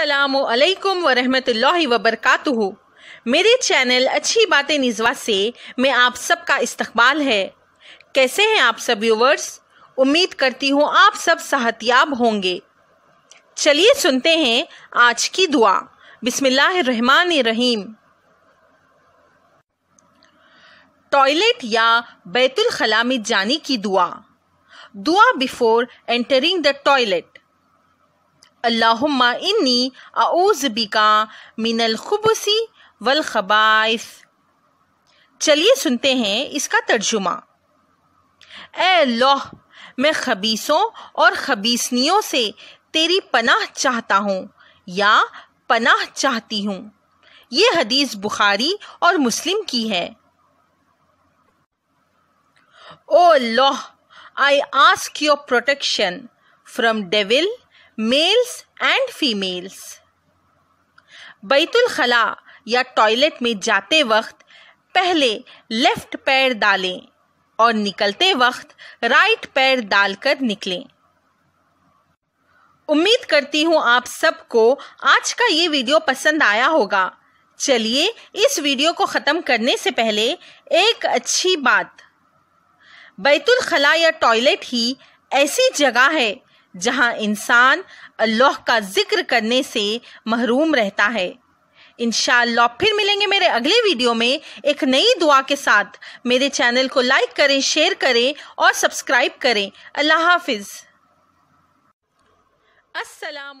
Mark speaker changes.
Speaker 1: असलकम वरहमल वबरकत मेरे चैनल अच्छी बातें निजवा से मैं आप सबका इस्तबाल है कैसे हैं आप सब व्यूवर्स उम्मीद करती हूँ आप सब सहतियाब होंगे चलिए सुनते हैं आज की दुआ रहीम टॉयलेट या बैतुलखला में जाने की दुआ दुआ बिफोर एंटरिंग द टॉयलेट اللهم اني اعوذ بك खुबसी الخبث والخبائث चलिए सुनते हैं इसका तर्जुमा ए लोह मैं खबीसों और खबीसनियों से तेरी पनाह चाहता हूँ या पनाह चाहती हूँ ये हदीस बुखारी और मुस्लिम की है O Lord I ask your protection from devil males and females बैतुल खला या टॉयलेट में जाते वक्त पहले लेफ्ट पैर डालें और निकलते वक्त राइट पैर डालकर निकलें उम्मीद करती हूँ आप सबको आज का ये वीडियो पसंद आया होगा चलिए इस वीडियो को ख़त्म करने से पहले एक अच्छी बात बैतुल खला या टॉयलेट ही ऐसी जगह है जहां इंसान अल्लाह का जिक्र करने से महरूम रहता है इन फिर मिलेंगे मेरे अगले वीडियो में एक नई दुआ के साथ मेरे चैनल को लाइक करें शेयर करें और सब्सक्राइब करें अल्लाह हाफिज़ असलम